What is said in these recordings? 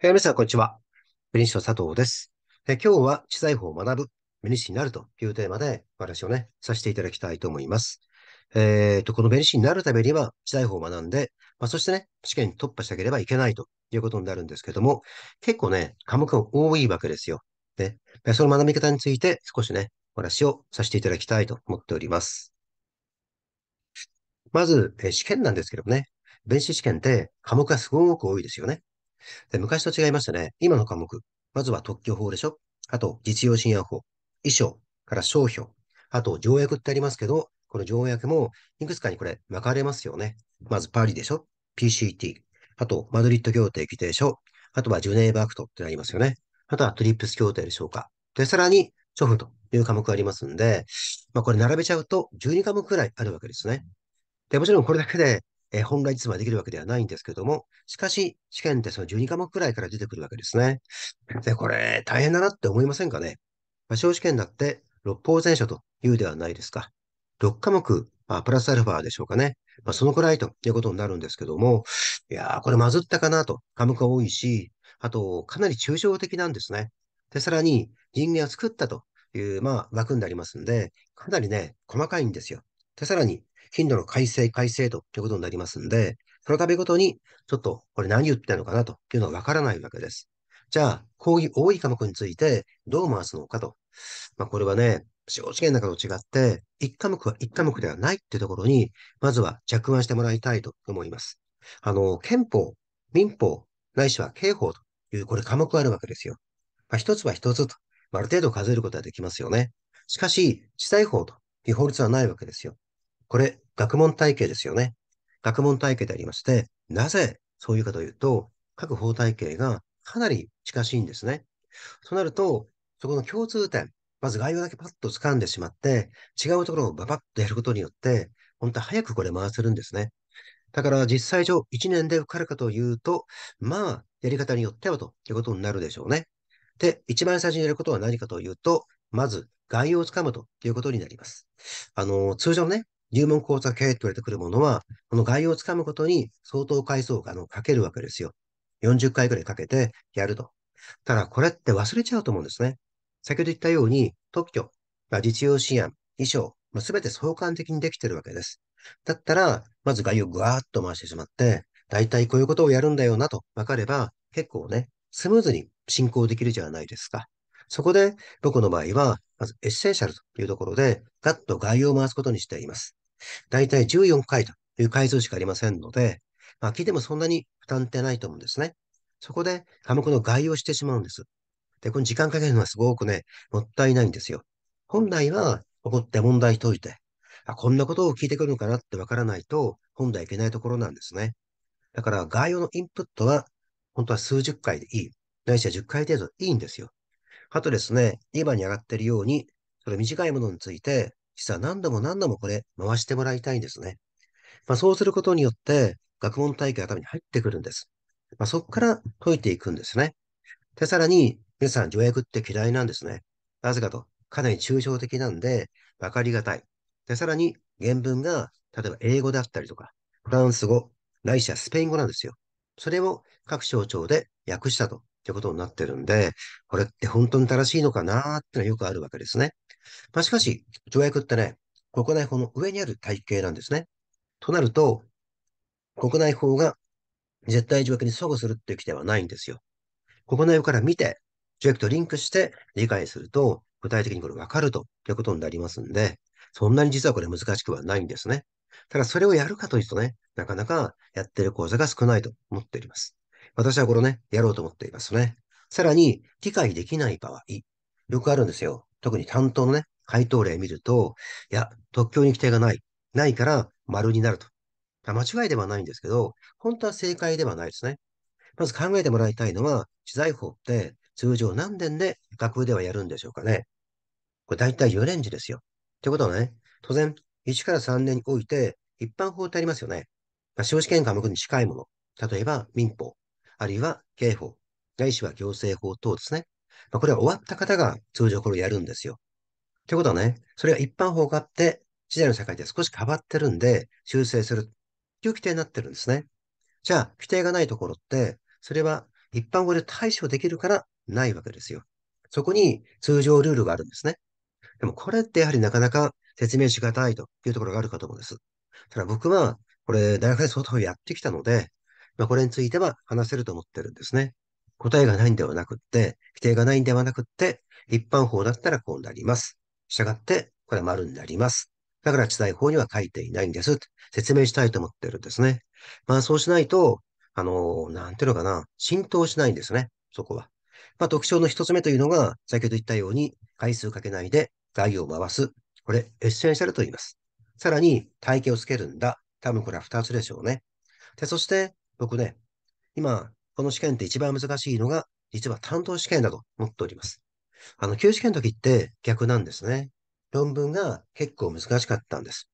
えー、皆さん、こんにちは。ベニシの佐藤です、えー、今日は知財法を学ぶ、ベニシになるというテーマでお話をね、させていただきたいと思います。えっ、ー、と、このベニシになるためには、知財法を学んで、まあ、そしてね、試験に突破しなければいけないということになるんですけども、結構ね、科目が多いわけですよ。ね、その学び方について少しね、お話をさせていただきたいと思っております。まず、えー、試験なんですけどもね、弁士試験って科目がすごく多いですよね。で昔と違いましたね。今の科目。まずは特許法でしょあと、実用信用法。衣装から商標。あと、条約ってありますけど、この条約もいくつかにこれ分かれますよね。まずパリでしょ ?PCT。あと、マドリッド協定規定書。あとはジュネーバアクトってありますよね。あとはトリップス協定でしょうか。で、さらに、処分という科目がありますんで、まあ、これ並べちゃうと12科目くらいあるわけですね。で、もちろんこれだけでえー、本来実務はできるわけではないんですけども、しかし、試験ってその12科目くらいから出てくるわけですね。で、これ、大変だなって思いませんかね。小試験だって、六法全書というではないですか。6科目、まあ、プラスアルファでしょうかね。まあ、そのくらいということになるんですけども、いやー、これまずったかなと、科目が多いし、あと、かなり抽象的なんですね。で、さらに、人間を作ったという、まあ、枠になりますんで、かなりね、細かいんですよ。で、さらに、頻度の改正、改正度ということになりますんで、その度ごとに、ちょっとこれ何言ってるのかなというのはわからないわけです。じゃあ、講義多い科目についてどう回すのかと。まあ、これはね、司法試験なんかと違って、1科目は1科目ではないっていうところに、まずは着眼してもらいたいと思います。あの、憲法、民法、ないしは刑法という、これ科目があるわけですよ。まあ、一つは一つと、ある程度数えることはできますよね。しかし、地裁法という法律はないわけですよ。これ、学問体系ですよね。学問体系でありまして、なぜそういうかというと、各法体系がかなり近しいんですね。となると、そこの共通点、まず概要だけパッと掴んでしまって、違うところをババッとやることによって、本当は早くこれ回せるんですね。だから実際上1年で受かるかというと、まあ、やり方によってはということになるでしょうね。で、一番最初にやることは何かというと、まず概要をつかむということになります。あの、通常ね、入門講座系と言われてくるものは、この概要をつかむことに相当回数をあのかけるわけですよ。40回くらいかけてやると。ただ、これって忘れちゃうと思うんですね。先ほど言ったように、特許、まあ、実用支案、衣装、まあ、全て相関的にできてるわけです。だったら、まず概要をぐわーっと回してしまって、大体こういうことをやるんだよなと分かれば、結構ね、スムーズに進行できるじゃないですか。そこで、僕の場合は、まずエッセンシャルというところで、ガッと概要を回すことにしています。だいたい14回という回数しかありませんので、まあ、聞いてもそんなに負担ってないと思うんですね。そこで科目の概要をしてしまうんです。で、この時間かけるのはすごくね、もったいないんですよ。本来は、怒って問題解いて、あ、こんなことを聞いてくるのかなってわからないと、本来いけないところなんですね。だから、概要のインプットは、本当は数十回でいい。ないしは10回程度いいんですよ。あとですね、今に上がっているように、その短いものについて、実は何度も何度もこれ、回してもらいたいんですね。まあ、そうすることによって、学問体系が頭に入ってくるんです。まあ、そこから解いていくんですね。で、さらに、皆さん、条約って嫌いなんですね。なぜかと、かなり抽象的なんで、わかりがたい。で、さらに、原文が、例えば英語だったりとか、フランス語、ないしはスペイン語なんですよ。それを各省庁で訳したとってことになってるんで、これって本当に正しいのかなってのはよくあるわけですね。まあ、しかし、条約ってね、国内法の上にある体系なんですね。となると、国内法が絶対条約に相互するっていう規定はないんですよ。国内法から見て、条約とリンクして理解すると、具体的にこれ分かるということになりますんで、そんなに実はこれ難しくはないんですね。ただそれをやるかというとね、なかなかやってる講座が少ないと思っております。私はこれね、やろうと思っていますね。さらに、理解できない場合、よくあるんですよ。特に担当のね、回答例見ると、いや、特許に規定がない。ないから、丸になると。間違いではないんですけど、本当は正解ではないですね。まず考えてもらいたいのは、知財法って通常何年で学部ではやるんでしょうかね。これ大体4年次ですよ。ってことはね、当然、1から3年において、一般法ってありますよね。まあ、司法試験科目に近いもの。例えば、民法、あるいは刑法、ないしは行政法等ですね。まあ、これは終わった方が通常これをやるんですよ。ということはね、それは一般法があって、時代の社会で少し変わってるんで、修正するという規定になってるんですね。じゃあ、規定がないところって、それは一般法で対処できるからないわけですよ。そこに通常ルールがあるんですね。でもこれってやはりなかなか説明しがたいというところがあるかと思うんです。ただ僕は、これ大学で相当やってきたので、まあ、これについては話せると思ってるんですね。答えがないんではなくって、規定がないんではなくって、一般法だったらこうなります。したがって、これは丸になります。だから地裁法には書いていないんです。説明したいと思ってるんですね。まあそうしないと、あの、なんていうのかな、浸透しないんですね。そこは。まあ特徴の一つ目というのが、先ほど言ったように、回数かけないで概を回す。これ、エッセンシャルと言います。さらに、体型をつけるんだ。多分これは二つでしょうね。で、そして、僕ね、今、この試験って一番難しいのが、実は担当試験だと思っております。あの、旧試験の時って逆なんですね。論文が結構難しかったんです。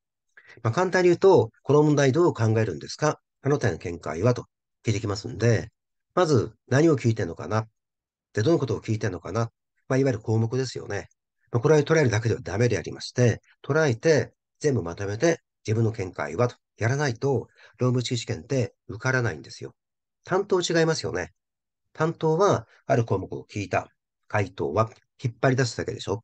まあ、簡単に言うと、この問題どう考えるんですかあの点の見解はと聞いてきますんで、まず何を聞いてんのかなで、どのことを聞いてんのかなまあ、いわゆる項目ですよね。まあ、これは捉えるだけではダメでありまして、捉えて、全部まとめて自分の見解はとやらないと、労務士試験って受からないんですよ。担当違いますよね。担当は、ある項目を聞いた回答は引っ張り出すだけでしょ。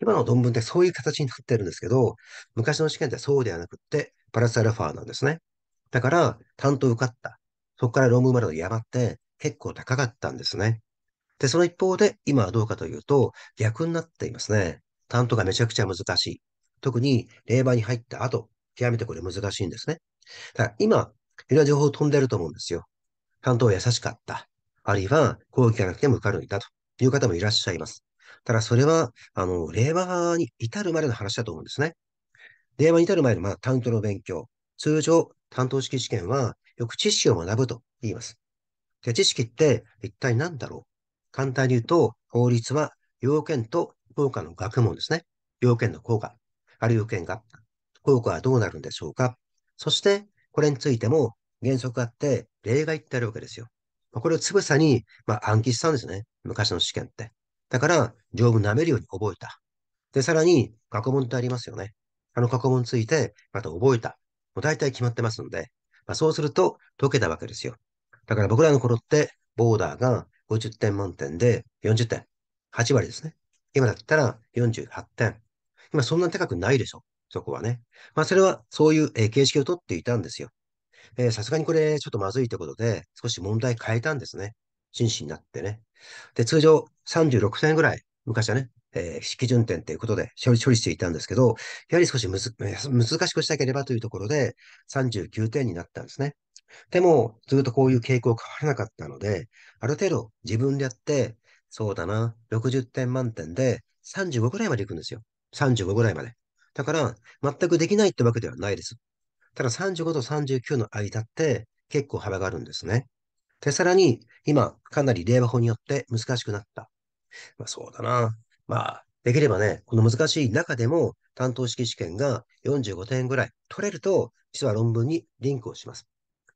今の論文ってそういう形になってるんですけど、昔の試験ってそうではなくって、プラスアルファなんですね。だから、担当受かった。そこから論文までの山って結構高かったんですね。で、その一方で、今はどうかというと、逆になっていますね。担当がめちゃくちゃ難しい。特に、令和に入った後、極めてこれ難しいんですね。だから今、いろんな情報飛んでると思うんですよ。担当は優しかった。あるいは、講義がなくても受かるんだという方もいらっしゃいます。ただ、それは、あの、令和に至るまでの話だと思うんですね。令和に至る前の、まあ、担当の勉強。通常、担当式試験は、よく知識を学ぶと言います。で、知識って一体何だろう簡単に言うと、法律は要件と効果の学問ですね。要件の効果、ある要件が効果はどうなるんでしょうか。そして、これについても原則あって例外ってあるわけですよ。これをつぶさに、まあ、暗記したんですね。昔の試験って。だから、丈夫舐めるように覚えた。で、さらに、過去問ってありますよね。あの過去問について、また覚えた。もう大体決まってますので、まあ、そうすると解けたわけですよ。だから僕らの頃って、ボーダーが50点満点で40点。8割ですね。今だったら48点。今そんなに高くないでしょ。そこはね。まあ、それはそういう、えー、形式をとっていたんですよ。さすがにこれ、ちょっとまずいってことで、少し問題変えたんですね。真摯になってね。で、通常36点ぐらい、昔はね、えー、基準点ということで処理していたんですけど、やはり少しむず難しくしたければというところで、39点になったんですね。でも、ずっとこういう傾向変わらなかったので、ある程度自分でやって、そうだな、60点満点で35ぐらいまで行くんですよ。35ぐらいまで。だから、全くできないってわけではないです。ただ、35と39の間って結構幅があるんですね。で、さらに、今、かなり令和法によって難しくなった。まあ、そうだな。まあ、できればね、この難しい中でも、担当式試験が45点ぐらい取れると、実は論文にリンクをします。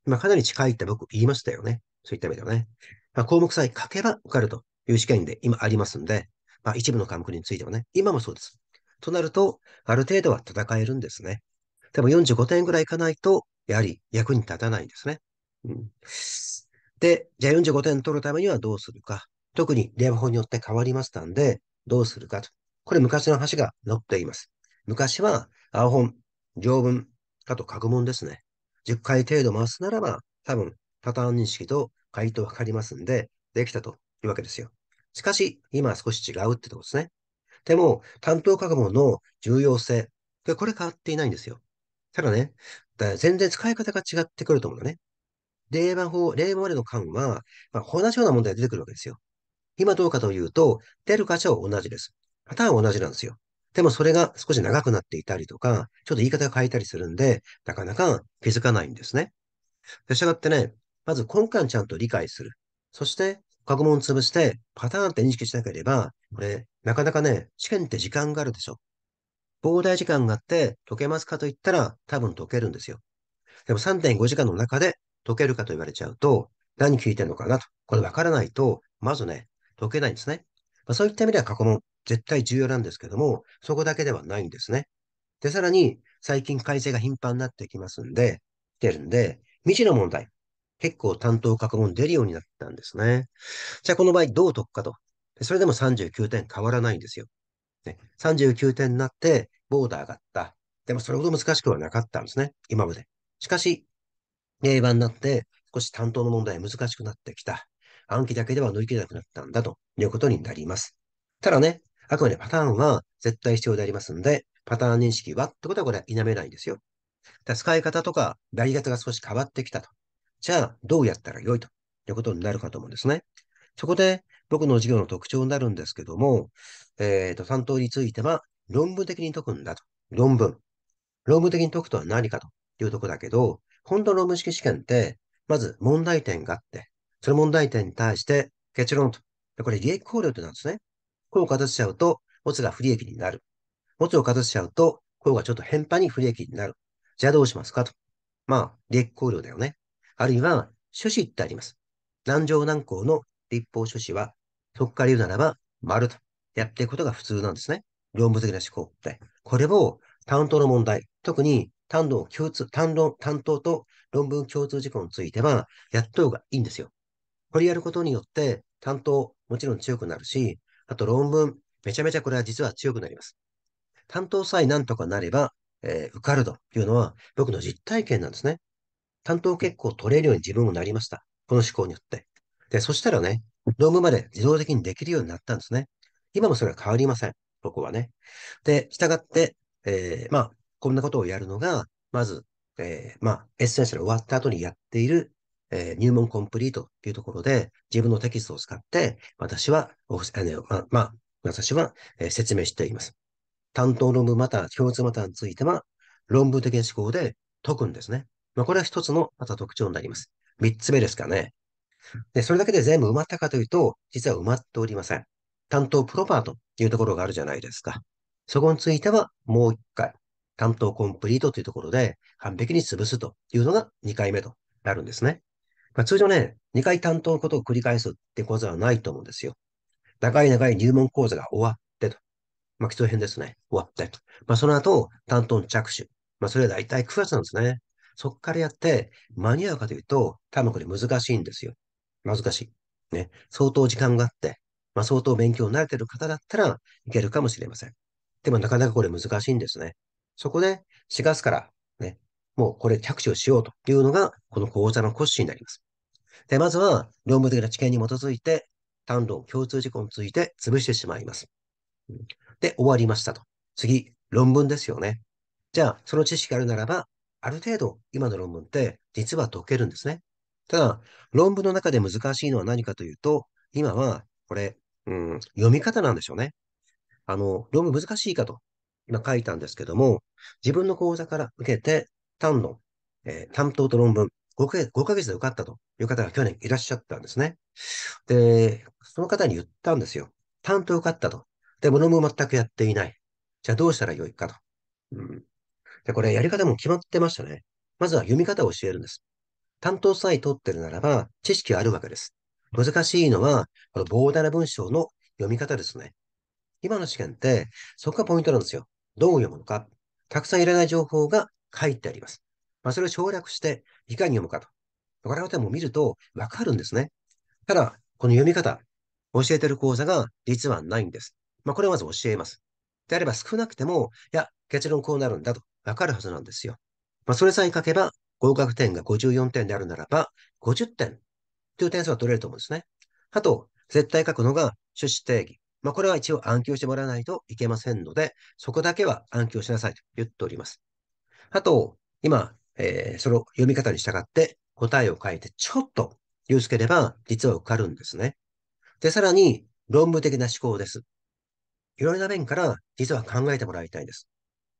まあ、かなり近いって僕言いましたよね。そういった意味ではね。まあ、項目さえ書けば受かるという試験で今ありますんで、まあ、一部の科目についてはね、今もそうです。となると、ある程度は戦えるんですね。でも45点ぐらいいかないと、やはり役に立たないんですね。うん、で、じゃあ45点取るためにはどうするか。特に令和法によって変わりましたんで、どうするかと。これ昔の話が載っています。昔は、青本、条文、あと格文ですね。10回程度回すならば、多分、パターン認識と回答わかりますんで、できたというわけですよ。しかし、今は少し違うってとこですね。でも、担当過去の重要性、これ変わっていないんですよ。ただね、だ全然使い方が違ってくると思うんだね。令和法、令和までの間は、まあ、同じような問題が出てくるわけですよ。今どうかというと、出る価値は同じです。パターンは同じなんですよ。でもそれが少し長くなっていたりとか、ちょっと言い方が変えたりするんで、なかなか気づかないんですね。で、がってね、まず根幹ちゃんと理解する。そして、過去問潰して、パターンって認識しなければ、これ、なかなかね、試験って時間があるでしょ。膨大時間があって、解けますかと言ったら、多分解けるんですよ。でも3.5時間の中で解けるかと言われちゃうと、何聞いてるのかなと、これわからないと、まずね、解けないんですね。まあ、そういった意味では過去問、絶対重要なんですけども、そこだけではないんですね。で、さらに、最近改正が頻繁になってきますんで、来てるんで、未知の問題、結構担当過去問出るようになったんですね。じゃあこの場合どう解くかと。それでも39点変わらないんですよ。ね、39点になってボーダー上がった。でもそれほど難しくはなかったんですね。今まで。しかし、令和になって少し担当の問題難しくなってきた。暗記だけでは乗り切れなくなったんだということになります。ただね、あくまでパターンは絶対必要でありますので、パターン認識はってことはこれは否めないんですよ。使い方とか、やり方が少し変わってきたとじゃあどうやったらよいということになるかと思うんですね。そこで僕の授業の特徴になるんですけども、えっ、ー、と、担当については論文的に解くんだと。論文。論文的に解くとは何かというとこだけど、本当の論文式試験って、まず問題点があって、その問題点に対して結論と。これ利益考慮となんですね。こうを形しちゃうと、オツが不利益になる。オツを形しちゃうと、こうがちょっと変端に不利益になる。じゃあどうしますかと。まあ、利益考慮だよね。あるいは趣旨ってあります。南条南高の立法趣旨は、そこから言うならば、丸とやっていくことが普通なんですね。論文的な思考って。これを担当の問題、特に担当共通、担当担当と論文共通事項については、やった方がいいんですよ。これやることによって、担当、もちろん強くなるし、あと論文、めちゃめちゃこれは実は強くなります。担当さえなんとかなれば、えー、受かるというのは僕の実体験なんですね。担当結構取れるように自分もなりました。この思考によって。で、そしたらね、論ームまで自動的にできるようになったんですね。今もそれは変わりません。ここはね。で、従って、えー、まあ、こんなことをやるのが、まず、えー、まあ、エッセンシャル終わった後にやっている、えー、入門コンプリートというところで、自分のテキストを使って、私は、あのままあ、私は、えー、説明しています。担当論文また、共通またについては、論文的な思考で解くんですね。まあ、これは一つのまた特徴になります。三つ目ですかね。で、それだけで全部埋まったかというと、実は埋まっておりません。担当プロパーというところがあるじゃないですか。そこについてはもう一回、担当コンプリートというところで完璧に潰すというのが2回目となるんですね。まあ、通常ね、2回担当のことを繰り返すってことはないと思うんですよ。長い長い入門講座が終わってと。まあ、基礎編ですね。終わってと。まあ、その後、担当の着手。まあ、それは大体9月なんですね。そこからやって間に合うかというと、多分これ難しいんですよ。難しい。ね。相当時間があって、まあ、相当勉強慣れてる方だったらいけるかもしれません。でもなかなかこれ難しいんですね。そこで4月からね、もうこれ着手をしようというのが、この講座の骨子になります。で、まずは論文的な知見に基づいて、単論共通事項について潰してしまいます。で、終わりましたと。次、論文ですよね。じゃあ、その知識があるならば、ある程度、今の論文って実は解けるんですね。ただ、論文の中で難しいのは何かというと、今は、これ、うん、読み方なんでしょうね。あの、論文難しいかと、今書いたんですけども、自分の講座から受けて、単論、えー、担当と論文5ヶ月、で受かったという方が去年いらっしゃったんですね。で、その方に言ったんですよ。担当受かったと。でも論文全くやっていない。じゃあどうしたらよいかと。うん、で、これやり方も決まってましたね。まずは読み方を教えるんです。担当さえ取ってるならば、知識があるわけです。難しいのは、この膨大な文章の読み方ですね。今の試験って、そこがポイントなんですよ。どう読むのか。たくさんいらない情報が書いてあります。まあ、それを省略して、いかに読むかと。我々も見るとわかるんですね。ただ、この読み方、教えてる講座が実はないんです。まあ、これをまず教えます。であれば少なくても、いや、結論こうなるんだと。わかるはずなんですよ。まあ、それさえ書けば、合格点が54点であるならば、50点という点数は取れると思うんですね。あと、絶対書くのが趣旨定義。まあ、これは一応暗記をしてもらわないといけませんので、そこだけは暗記をしなさいと言っております。あと、今、えー、その読み方に従って答えを書いてちょっと言うつければ、実は受かるんですね。で、さらに、論文的な思考です。いろいろな面から実は考えてもらいたいんです。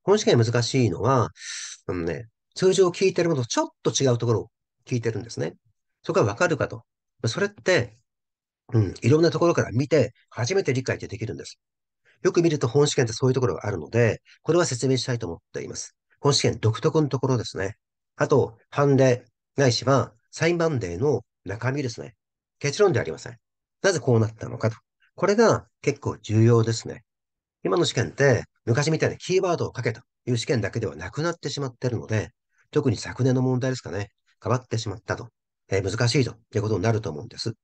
この試験難しいのは、あのね、通常聞いてるものとちょっと違うところを聞いてるんですね。そこはわかるかと。それって、うん、いろんなところから見て、初めて理解できるんです。よく見ると本試験ってそういうところがあるので、これは説明したいと思っています。本試験独特のところですね。あと、判例、ないしは裁判例の中身ですね。結論ではありません。なぜこうなったのかと。これが結構重要ですね。今の試験って、昔みたいなキーワードをかけたという試験だけではなくなってしまっているので、特に昨年の問題ですかね、変わってしまったと、えー、難しいということになると思うんです。ま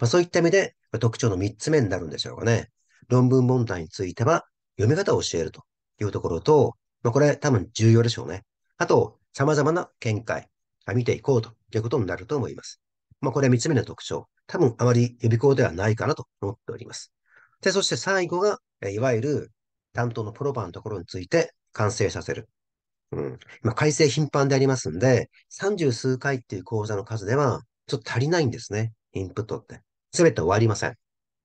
あ、そういった意味で、特徴の3つ目になるんでしょうかね。論文問題については、読み方を教えるというところと、まあ、これ多分重要でしょうね。あと、様々な見解、見ていこうということになると思います。まあ、これは3つ目の特徴。多分あまり予備校ではないかなと思っております。で、そして最後が、いわゆる担当のプロバーのところについて完成させる。うん。まあ、改正頻繁でありますんで、三十数回っていう講座の数では、ちょっと足りないんですね。インプットって。すべて終わりません。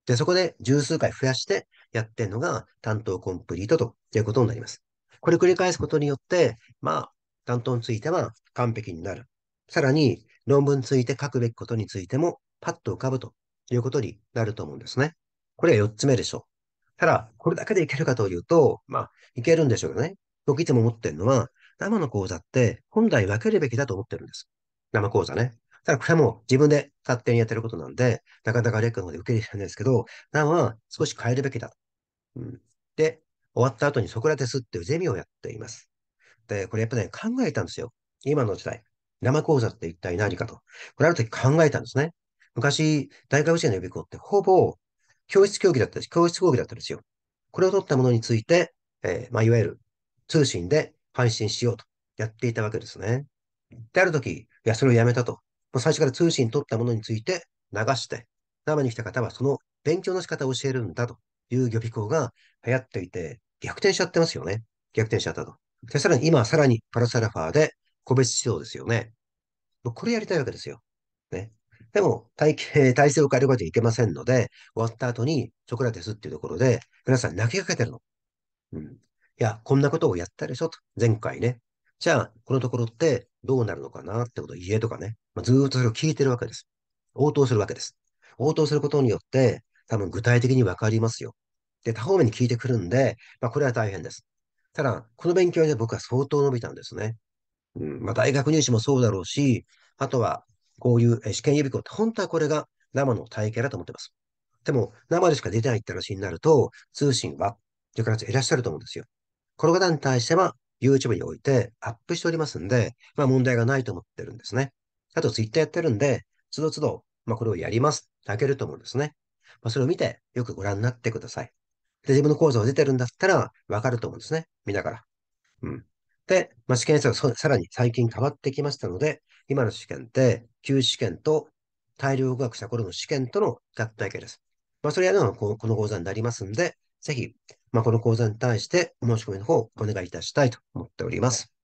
で、そこで十数回増やしてやってるのが担当コンプリートということになります。これ繰り返すことによって、まあ、担当については完璧になる。さらに、論文について書くべきことについても、パッと浮かぶということになると思うんですね。これが4つ目でしょう。ただ、これだけでいけるかというと、まあ、いけるんでしょうけどね。僕いつも思ってるのは、生の講座って本来分けるべきだと思ってるんです。生講座ね。ただこれはもう自分で勝手にやってることなんで、なかなかレックの方で受け入れるんですけど、生は少し変えるべきだ。うん、で、終わった後にソクラテスっていうゼミをやっています。で、これやっぱね、考えたんですよ。今の時代。生講座って一体何かと。これある時考えたんですね。昔、大学生の予備校ってほぼ教室競技だったし、教室講義だったんですよ。これを取ったものについて、えー、まあ、いわゆる通信で配信しようとやっていたわけですね。で、ある時、いや、それをやめたと。もう最初から通信取ったものについて流して、生に来た方はその勉強の仕方を教えるんだという予備校が流行っていて、逆転しちゃってますよね。逆転しちゃったと。で、さらに今、さらにパラサラファーで個別指導ですよね。これやりたいわけですよ。ね。でも体、体制を変えることはいけませんので、終わった後にソクラテスっていうところで、皆さん泣きかけてるの。うん。いや、こんなことをやったでしょと。前回ね。じゃあ、このところってどうなるのかなってこと家とかね。まあ、ずっとそれを聞いてるわけです。応答するわけです。応答することによって、多分具体的にわかりますよ。で、他方面に聞いてくるんで、まあ、これは大変です。ただ、この勉強で僕は相当伸びたんですね。うん、まあ、大学入試もそうだろうし、あとはこういう試験予備校って本当はこれが生の体系だと思ってます。でも、生でしか出てないって話になると、通信は、というでいらっしゃると思うんですよ。この方に対しては、YouTube においてアップしておりますんで、まあ問題がないと思ってるんですね。あと Twitter やってるんで、つどつど、まあこれをやります。だけると思うんですね。まあそれを見て、よくご覧になってください。で、自分の講座が出てるんだったら、わかると思うんですね。見ながら。うん。で、まあ、試験数がさらに最近変わってきましたので、今の試験って、旧試験と大量学した頃の試験との合体系です。まあ、それやるのはこの講座になりますんで、ぜひ、まあ、この講座に対してお申し込みの方、をお願いいたしたいと思っております。